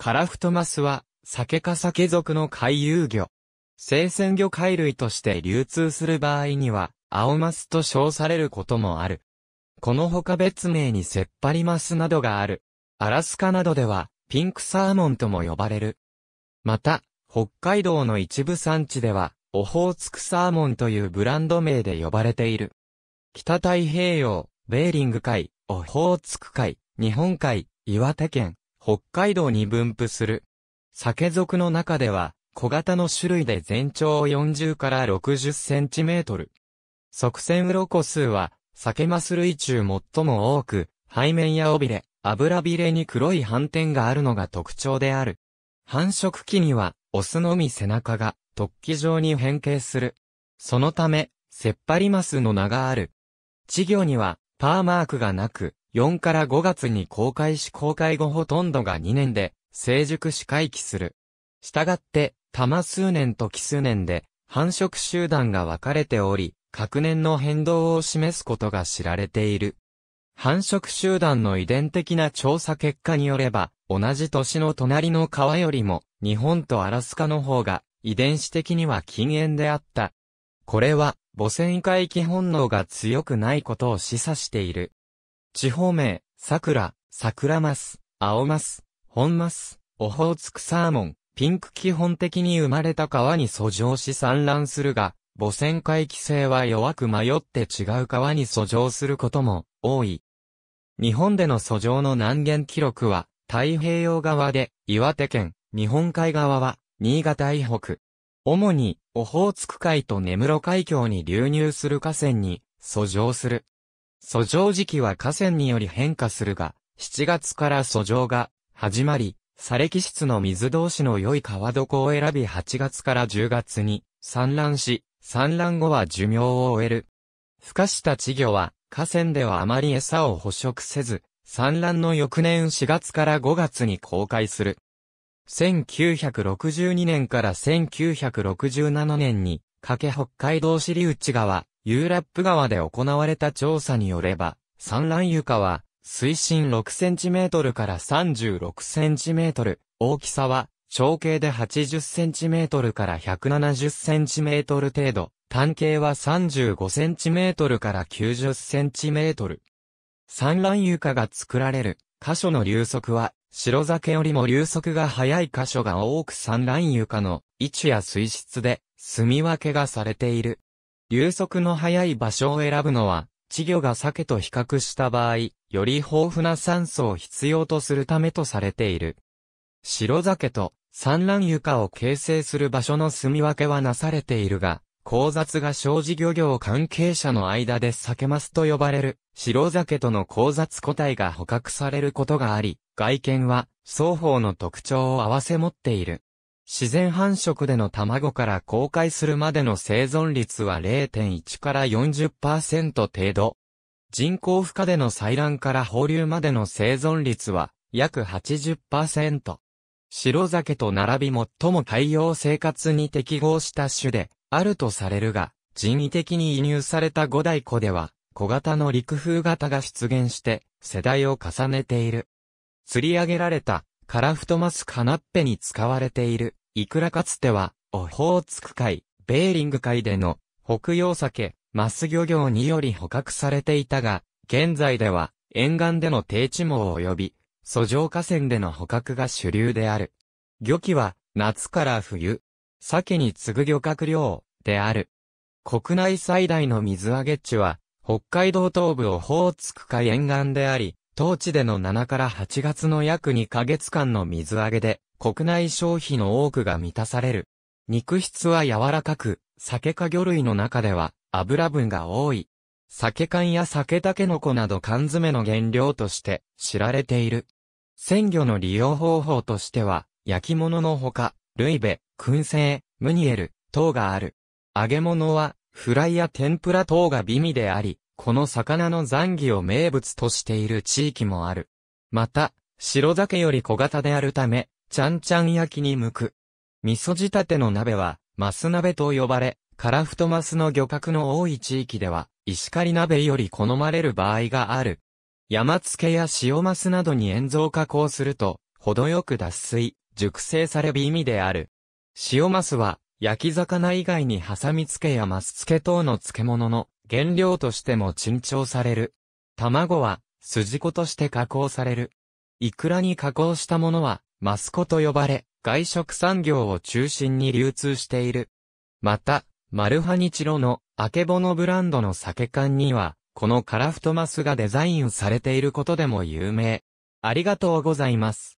カラフトマスは、酒か酒属の回遊魚。生鮮魚貝類として流通する場合には、青マスと称されることもある。この他別名にセッパリマスなどがある。アラスカなどでは、ピンクサーモンとも呼ばれる。また、北海道の一部産地では、オホーツクサーモンというブランド名で呼ばれている。北太平洋、ベーリング海、オホーツク海、日本海、岩手県、北海道に分布する。酒属の中では、小型の種類で全長40から60センチメートル。側線鱗数は、酒マス類中最も多く、背面や尾びれ、油びれに黒い斑点があるのが特徴である。繁殖期には、オスのみ背中が、突起状に変形する。そのため、セッパリマスの名がある。稚魚には、パーマークがなく、4から5月に公開し公開後ほとんどが2年で、成熟し回帰する。したがって、多摩数年と奇数年で、繁殖集団が分かれており、各年の変動を示すことが知られている。繁殖集団の遺伝的な調査結果によれば、同じ年の隣の川よりも、日本とアラスカの方が、遺伝子的には禁煙であった。これは、母船回帰本能が強くないことを示唆している。地方名、桜、桜マス、青マス、本マス、オホーツクサーモン、ピンク基本的に生まれた川に遡上し産卵するが、母船回帰性は弱く迷って違う川に遡上することも多い。日本での遡上の難言記録は、太平洋側で、岩手県、日本海側は、新潟以北。主に、オホーツク海と根室海峡に流入する河川に、遡上する。訴状時期は河川により変化するが、7月から訴状が始まり、砂礫質の水同士の良い川床を選び8月から10月に産卵し、産卵後は寿命を終える。孵化した稚魚は河川ではあまり餌を捕食せず、産卵の翌年4月から5月に公開する。1962年から1967年にかけ北海道尻内川、ユーラップ川で行われた調査によれば、産卵床は、水深6センチメートルから36センチメートル、大きさは、長径で80センチメートルから170センチメートル程度、単径は35センチメートルから90センチメートル。産卵床が作られる箇所の流速は、白酒よりも流速が速い箇所が多く産卵床の位置や水質で、住み分けがされている。流速の速い場所を選ぶのは、稚魚が鮭と比較した場合、より豊富な酸素を必要とするためとされている。白鮭と産卵床を形成する場所の住み分けはなされているが、交雑が生じ漁業関係者の間で酒マスと呼ばれる白鮭との交雑個体が捕獲されることがあり、外見は双方の特徴を合わせ持っている。自然繁殖での卵から公開するまでの生存率は0.1から40%程度。人工孵化での採卵から放流までの生存率は約80%。白酒と並び最も海洋生活に適合した種であるとされるが、人為的に移入された五大湖では、小型の陸風型が出現して、世代を重ねている。釣り上げられたカラフトマスカナッペに使われている、いくらかつては、オホーツク海、ベーリング海での、北洋酒、マス漁業により捕獲されていたが、現在では、沿岸での低地網及び、遡上河川での捕獲が主流である。漁期は、夏から冬。鮭に次ぐ漁獲量、である。国内最大の水揚げ地は、北海道東部オホーツク海沿岸であり、当地での7から8月の約2ヶ月間の水揚げで、国内消費の多くが満たされる。肉質は柔らかく、酒か魚類の中では油分が多い。酒缶や酒タケノコなど缶詰の原料として知られている。鮮魚の利用方法としては、焼き物のほか、ルイベ、燻製、ムニエル、等がある。揚げ物は、フライや天ぷら等が美味であり、この魚の残儀を名物としている地域もある。また、白酒より小型であるため、ちゃんちゃん焼きに向く。味噌仕立ての鍋は、マス鍋と呼ばれ、カラフトマスの漁獲の多い地域では、石狩鍋より好まれる場合がある。山漬けや塩マスなどに塩蔵加工すると、程よく脱水、熟成される意味である。塩マスは、焼き魚以外にハサミ漬けやマス漬け等の漬物の原料としても珍重される。卵は、筋子として加工される。イクラに加工したものは、マスコと呼ばれ、外食産業を中心に流通している。また、マルハニチロの、アケボノブランドの酒缶には、このカラフトマスがデザインされていることでも有名。ありがとうございます。